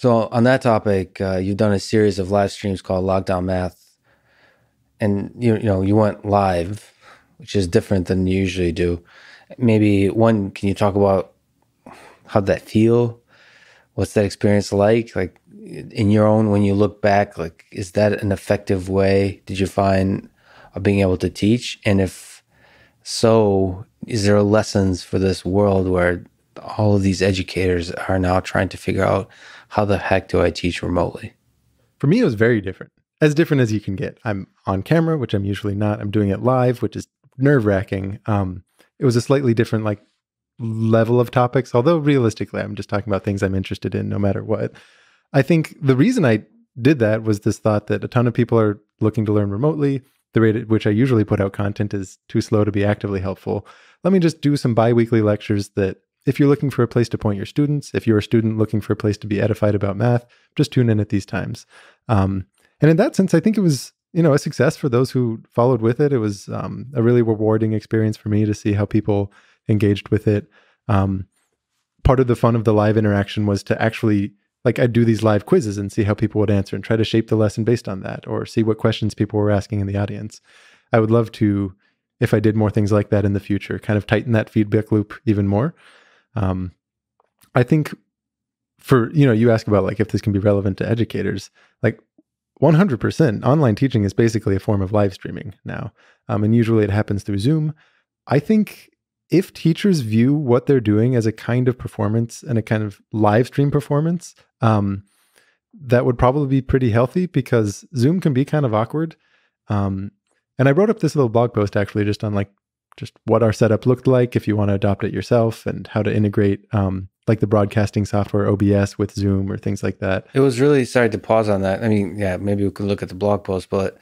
So, on that topic, uh, you've done a series of live streams called Lockdown Math, and you, you know you went live, which is different than you usually do. Maybe one, can you talk about how that feel? What's that experience like? Like in your own, when you look back, like is that an effective way? Did you find of being able to teach? And if so, is there lessons for this world where all of these educators are now trying to figure out how the heck do I teach remotely? For me, it was very different, as different as you can get. I'm on camera, which I'm usually not. I'm doing it live, which is nerve wracking. Um, it was a slightly different, like, level of topics, although realistically, I'm just talking about things I'm interested in no matter what. I think the reason I did that was this thought that a ton of people are looking to learn remotely. The rate at which I usually put out content is too slow to be actively helpful. Let me just do some bi weekly lectures that if you're looking for a place to point your students, if you're a student looking for a place to be edified about math, just tune in at these times. Um, and in that sense, I think it was you know a success for those who followed with it. It was um, a really rewarding experience for me to see how people engaged with it. Um, part of the fun of the live interaction was to actually like I'd do these live quizzes and see how people would answer and try to shape the lesson based on that, or see what questions people were asking in the audience. I would love to, if I did more things like that in the future, kind of tighten that feedback loop even more. Um, I think for you know you ask about like if this can be relevant to educators like 100% online teaching is basically a form of live streaming now um, and usually it happens through zoom i think if teachers view what they're doing as a kind of performance and a kind of live stream performance um, that would probably be pretty healthy because zoom can be kind of awkward um, and i wrote up this little blog post actually just on like just what our setup looked like if you want to adopt it yourself and how to integrate um, like the broadcasting software OBS with Zoom or things like that. It was really sorry to pause on that. I mean, yeah, maybe we could look at the blog post, but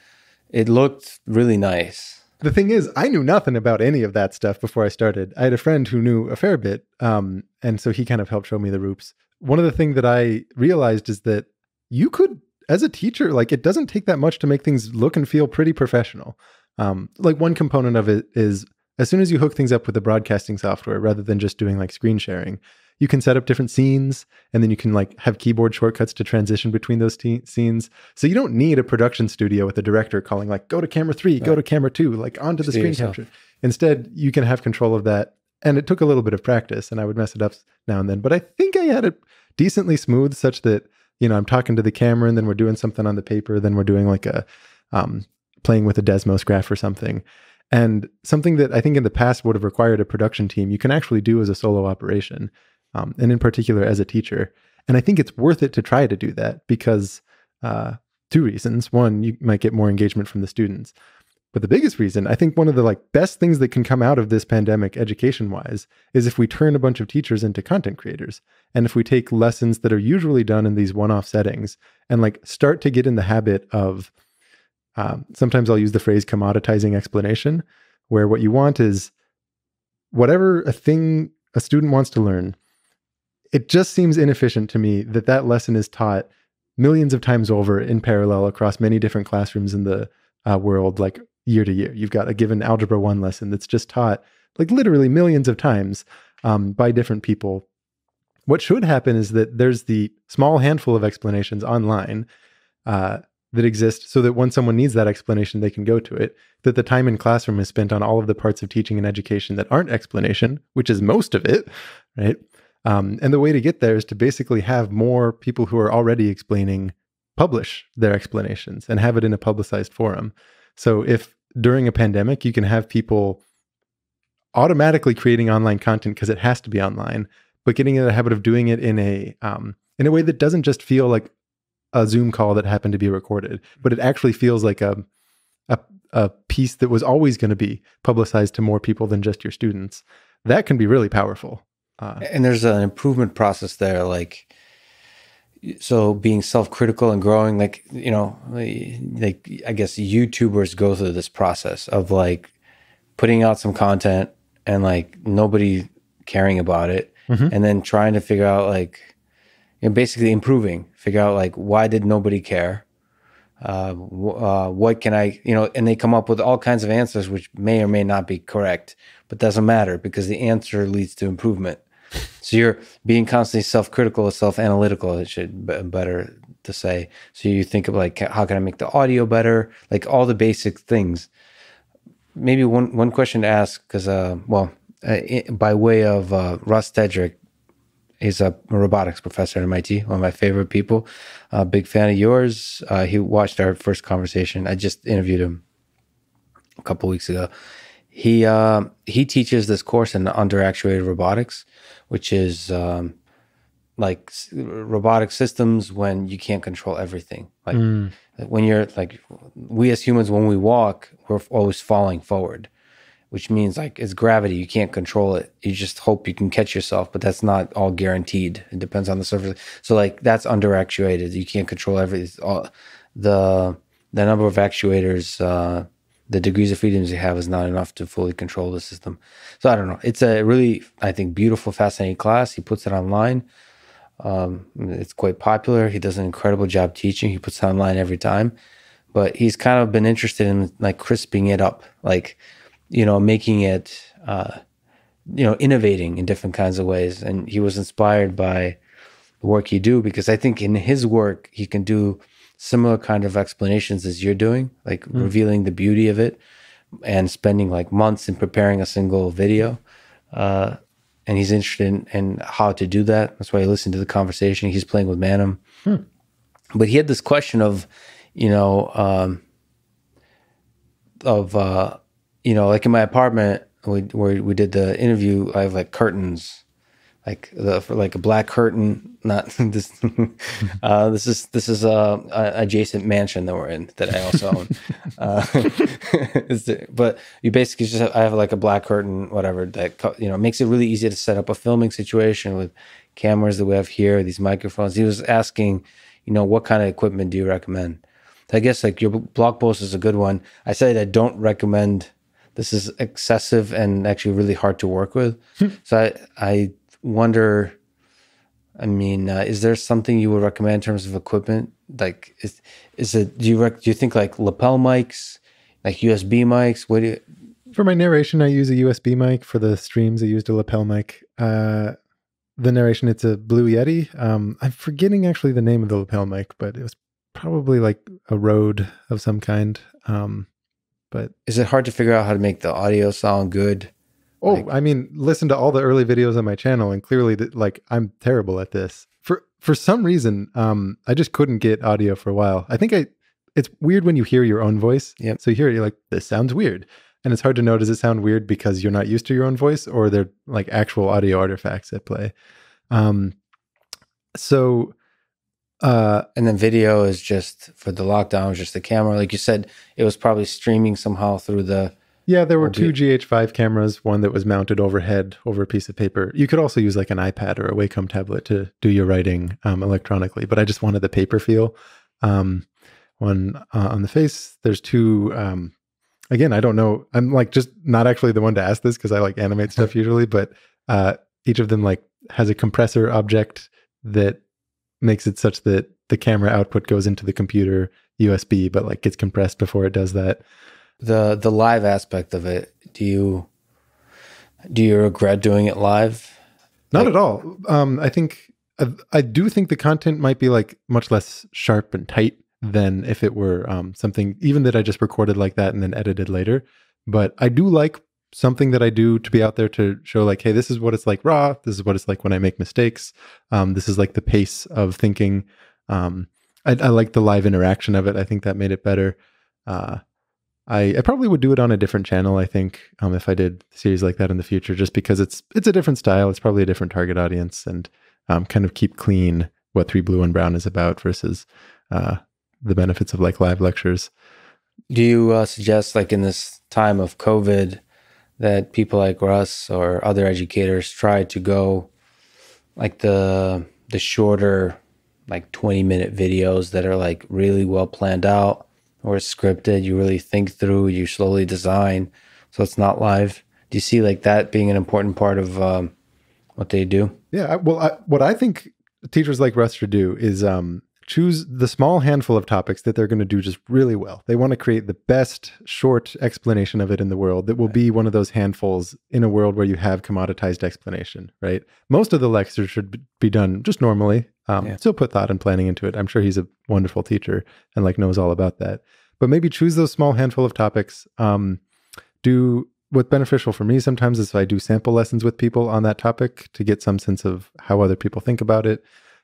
it looked really nice. The thing is, I knew nothing about any of that stuff before I started. I had a friend who knew a fair bit, um, and so he kind of helped show me the ropes. One of the things that I realized is that you could, as a teacher, like it doesn't take that much to make things look and feel pretty professional. Um, like one component of it is as soon as you hook things up with the broadcasting software, rather than just doing like screen sharing, you can set up different scenes and then you can like have keyboard shortcuts to transition between those te- scenes so you don't need a production studio with a director calling like go to camera three right. go to camera two like onto the screen capture instead you can have control of that and it took a little bit of practice and i would mess it up now and then but i think i had it decently smooth such that you know i'm talking to the camera and then we're doing something on the paper then we're doing like a um, playing with a desmos graph or something and something that I think in the past would have required a production team, you can actually do as a solo operation, um, and in particular as a teacher. And I think it's worth it to try to do that because uh, two reasons. One, you might get more engagement from the students. But the biggest reason, I think one of the like best things that can come out of this pandemic education wise is if we turn a bunch of teachers into content creators and if we take lessons that are usually done in these one-off settings and like start to get in the habit of um, sometimes I'll use the phrase commoditizing explanation, where what you want is whatever a thing a student wants to learn. It just seems inefficient to me that that lesson is taught millions of times over in parallel across many different classrooms in the uh, world, like year to year. You've got a given Algebra 1 lesson that's just taught like literally millions of times um, by different people. What should happen is that there's the small handful of explanations online uh, that exist so that when someone needs that explanation, they can go to it. That the time in classroom is spent on all of the parts of teaching and education that aren't explanation, which is most of it, right? Um, and the way to get there is to basically have more people who are already explaining publish their explanations and have it in a publicized forum. So if during a pandemic you can have people automatically creating online content because it has to be online, but getting in the habit of doing it in a um, in a way that doesn't just feel like a Zoom call that happened to be recorded, but it actually feels like a a, a piece that was always going to be publicized to more people than just your students. That can be really powerful. Uh, and there's an improvement process there, like so being self-critical and growing. Like you know, like I guess YouTubers go through this process of like putting out some content and like nobody caring about it, mm-hmm. and then trying to figure out like and basically improving, figure out like why did nobody care? Uh, uh, what can I, you know, and they come up with all kinds of answers which may or may not be correct, but doesn't matter because the answer leads to improvement. So you're being constantly self-critical self-analytical. It should be better to say. So you think of like, how can I make the audio better? Like all the basic things. Maybe one one question to ask because, uh, well, uh, by way of uh, Ross Tedrick, he's a robotics professor at MIT, one of my favorite people. Uh, big fan of yours. Uh, he watched our first conversation. I just interviewed him a couple weeks ago. He uh, he teaches this course in under actuated robotics, which is um, like robotic systems when you can't control everything. Like mm. when you're like we as humans, when we walk, we're always falling forward which means like it's gravity. You can't control it. You just hope you can catch yourself, but that's not all guaranteed. It depends on the surface. So like that's underactuated. You can't control everything. All, the the number of actuators, uh, the degrees of freedoms you have is not enough to fully control the system. So I don't know. It's a really I think beautiful, fascinating class. He puts it online. Um, it's quite popular. He does an incredible job teaching. He puts it online every time, but he's kind of been interested in like crisping it up, like you know, making it, uh, you know, innovating in different kinds of ways. And he was inspired by the work you do because I think in his work he can do similar kind of explanations as you're doing, like mm. revealing the beauty of it and spending like months in preparing a single video. Uh, and he's interested in, in, how to do that. That's why he listened to the conversation. He's playing with Manum. Hmm. But he had this question of, you know, um, of uh, you know, like in my apartment, we where we did the interview, I have like curtains, like the like a black curtain. Not this. uh, this is this is a, uh, a, adjacent mansion that we're in that I also own. uh, the, but you basically just have, I have like a black curtain, whatever that you know makes it really easy to set up a filming situation with cameras that we have here, these microphones. He was asking, you know, what kind of equipment do you recommend? I guess like your blog post is a good one. I said I don't recommend this is excessive and actually really hard to work with. Hmm. so I, I wonder. I mean, uh, is there something you would recommend in terms of equipment? Like, is is it? Do you rec- do you think like lapel mics, like USB mics? What do you, for my narration? I use a USB mic for the streams. I used a lapel mic. Uh, the narration, it's a Blue Yeti. Um, I'm forgetting actually the name of the lapel mic, but it was probably like a Rode of some kind. Um, but is it hard to figure out how to make the audio sound good? Oh, like, I mean, listen to all the early videos on my channel, and clearly, the, like, I'm terrible at this. For for some reason, um, I just couldn't get audio for a while. I think I. It's weird when you hear your own voice. Yeah. So you hear it, you're like, this sounds weird, and it's hard to know does it sound weird because you're not used to your own voice, or they're like actual audio artifacts at play. Um, so uh, and then video is just for the lockdown, was just the camera. Like you said, it was probably streaming somehow through the. Yeah, there were two GH5 cameras, one that was mounted overhead over a piece of paper. You could also use like an iPad or a Wacom tablet to do your writing um, electronically, but I just wanted the paper feel. Um, one uh, on the face, there's two. Um, again, I don't know. I'm like just not actually the one to ask this because I like animate stuff usually, but uh, each of them like has a compressor object that makes it such that the camera output goes into the computer USB, but like gets compressed before it does that. The the live aspect of it, do you do you regret doing it live? Not like, at all. Um, I think I, I, do think the content might be like much less sharp and tight than if it were um, something even that I just recorded like that and then edited later. But I do like something that I do to be out there to show like, hey, this is what it's like raw. This is what it's like when I make mistakes. Um, this is like the pace of thinking. Um, I, I, like the live interaction of it. I think that made it better. Uh, I, I, probably would do it on a different channel. I think um, if I did series like that in the future, just because it's it's a different style, it's probably a different target audience, and um, kind of keep clean what three blue and brown is about versus uh, the benefits of like live lectures. Do you uh, suggest like in this time of COVID? that people like Russ or other educators try to go like the the shorter like 20 minute videos that are like really well planned out or scripted you really think through you slowly design so it's not live do you see like that being an important part of um, what they do yeah well I, what i think teachers like russ should do is um, choose the small handful of topics that they're going to do just really well. They want to create the best short explanation of it in the world that will be one of those handfuls in a world where you have commoditized explanation, right? Most of the lectures should be done just normally. Um, yeah. Still put thought and planning into it. I'm sure he's a wonderful teacher and like knows all about that. But maybe choose those small handful of topics. Um, do what's beneficial for me sometimes is I do sample lessons with people on that topic to get some sense of how other people think about it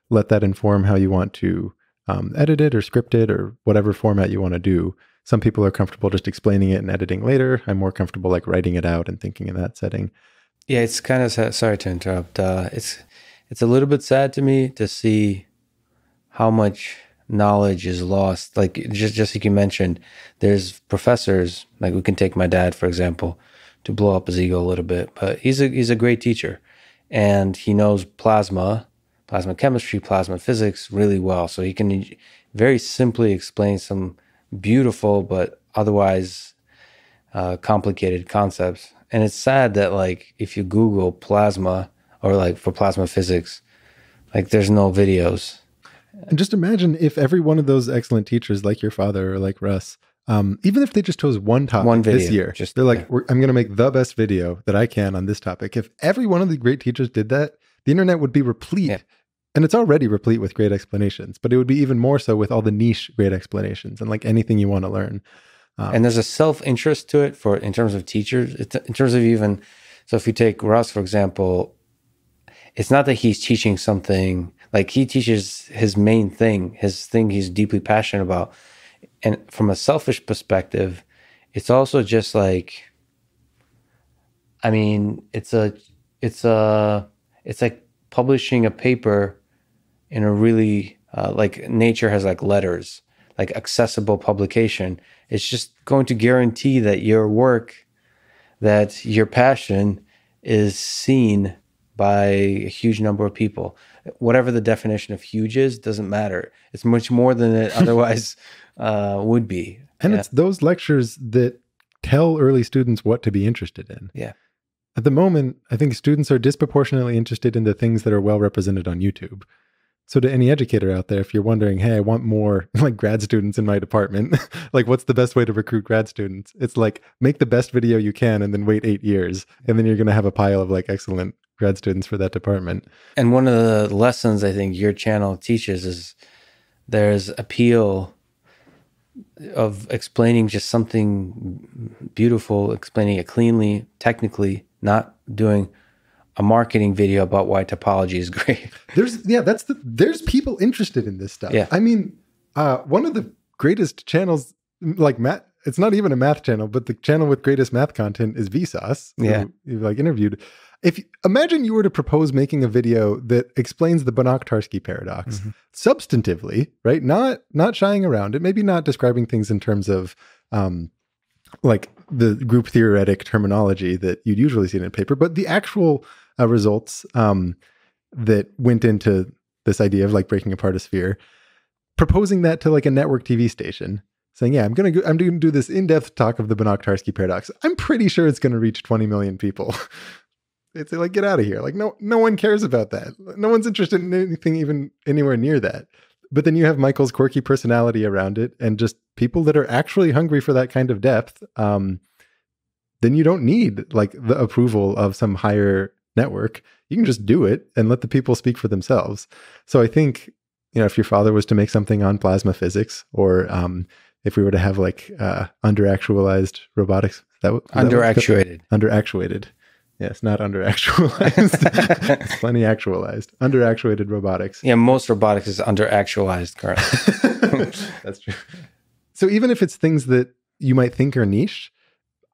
let that inform how you want to um, edit it or script it or whatever format you want to do. Some people are comfortable just explaining it and editing later. I'm more comfortable like writing it out and thinking in that setting. Yeah, it's kind of sorry to interrupt. Uh, it's it's a little bit sad to me to see how much knowledge is lost. Like just just like you mentioned, there's professors. Like we can take my dad for example, to blow up his ego a little bit, but he's a he's a great teacher, and he knows plasma plasma chemistry, plasma physics really well. So he can very simply explain some beautiful but otherwise uh, complicated concepts. And it's sad that like if you Google plasma or like for plasma physics, like there's no videos. And just imagine if every one of those excellent teachers, like your father or like Russ, um, even if they just chose one topic one video, this year, just, they're like, yeah. I'm going to make the best video that I can on this topic. If every one of the great teachers did that, the internet would be replete yeah. And it's already replete with great explanations, but it would be even more so with all the niche great explanations and like anything you want to learn. Um, and there's a self interest to it for in terms of teachers, in terms of even. So if you take Russ for example, it's not that he's teaching something like he teaches his main thing, his thing he's deeply passionate about. And from a selfish perspective, it's also just like, I mean, it's a, it's a, it's like publishing a paper in a really uh, like nature has like letters, like accessible publication. It's just going to guarantee that your work, that your passion is seen by a huge number of people. Whatever the definition of huge is, doesn't matter. It's much more than it otherwise uh, would be. And yeah. it's those lectures that tell early students what to be interested in. Yeah. At the moment, I think students are disproportionately interested in the things that are well represented on YouTube. So, to any educator out there, if you're wondering, hey, I want more like grad students in my department, like what's the best way to recruit grad students? It's like make the best video you can and then wait eight years. And then you're going to have a pile of like excellent grad students for that department. And one of the lessons I think your channel teaches is there's appeal of explaining just something beautiful, explaining it cleanly, technically, not doing a marketing video about why topology is great. there's yeah, that's the there's people interested in this stuff. Yeah. I mean, uh, one of the greatest channels like Matt it's not even a math channel, but the channel with greatest math content is Vsauce. Yeah. You've like interviewed. If imagine you were to propose making a video that explains the Banach-Tarski paradox mm-hmm. substantively, right? Not not shying around it, maybe not describing things in terms of um, like the group theoretic terminology that you'd usually see in a paper, but the actual uh, results um, that went into this idea of like breaking apart a sphere, proposing that to like a network TV station, saying, "Yeah, I'm gonna go, I'm gonna do this in-depth talk of the Banach-Tarski paradox. I'm pretty sure it's gonna reach 20 million people." They'd say like get out of here. Like no no one cares about that. No one's interested in anything even anywhere near that. But then you have Michael's quirky personality around it, and just people that are actually hungry for that kind of depth. Um, then you don't need like the approval of some higher network you can just do it and let the people speak for themselves so i think you know if your father was to make something on plasma physics or um, if we were to have like uh, underactualized robotics that under underactuated under underactuated Yes, not underactualized. it's plenty actualized. Underactuated robotics. Yeah, most robotics is underactualized currently. That's true. So even if it's things that you might think are niche,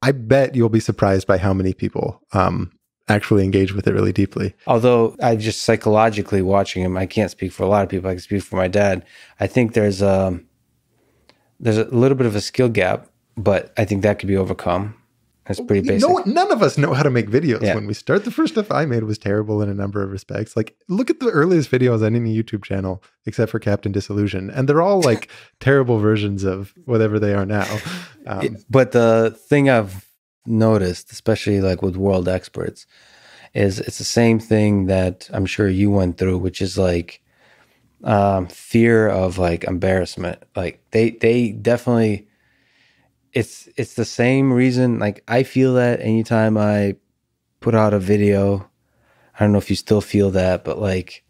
I bet you'll be surprised by how many people um, actually engage with it really deeply. Although I just psychologically watching him, I can't speak for a lot of people. I can speak for my dad. I think there's a um, there's a little bit of a skill gap, but I think that could be overcome. That's pretty basic. No, none of us know how to make videos yeah. when we start. The first stuff I made was terrible in a number of respects. Like, look at the earliest videos on any YouTube channel, except for Captain Disillusion, and they're all like terrible versions of whatever they are now. Um, but the thing I've noticed, especially like with world experts, is it's the same thing that I'm sure you went through, which is like um, fear of like embarrassment. Like they they definitely it's it's the same reason. Like I feel that anytime I put out a video, I don't know if you still feel that, but like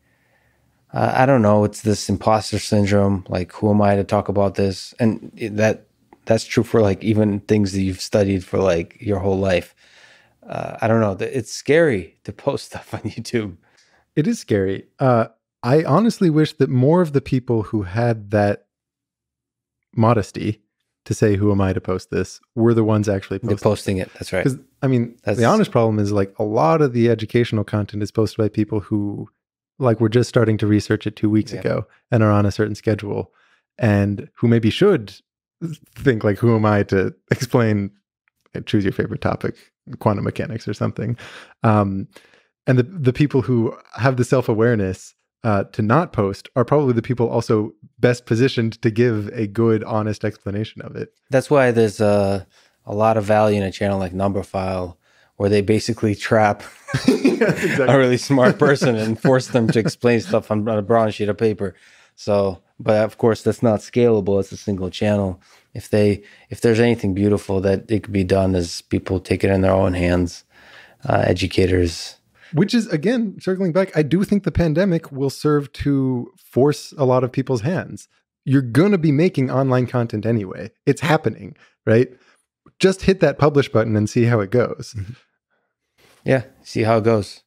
uh, I don't know, it's this imposter syndrome. Like who am I to talk about this? And that that's true for like even things that you've studied for like your whole life. Uh, I don't know. It's scary to post stuff on YouTube. It is scary. Uh, I honestly wish that more of the people who had that modesty to say, "Who am I to post this?" were the ones actually posting, posting it. That's right. Because I mean, that's... the honest problem is like a lot of the educational content is posted by people who, like, were just starting to research it two weeks yeah. ago and are on a certain schedule, and who maybe should think like who am i to explain uh, choose your favorite topic quantum mechanics or something um, and the, the people who have the self-awareness uh, to not post are probably the people also best positioned to give a good honest explanation of it that's why there's a, uh, a lot of value in a channel like numberphile where they basically trap a really smart person and force them to explain stuff on, on a brown sheet of paper so but of course that's not scalable it's a single channel if they if there's anything beautiful that it could be done is people take it in their own hands uh, educators which is again circling back i do think the pandemic will serve to force a lot of people's hands you're going to be making online content anyway it's happening right just hit that publish button and see how it goes mm-hmm. yeah see how it goes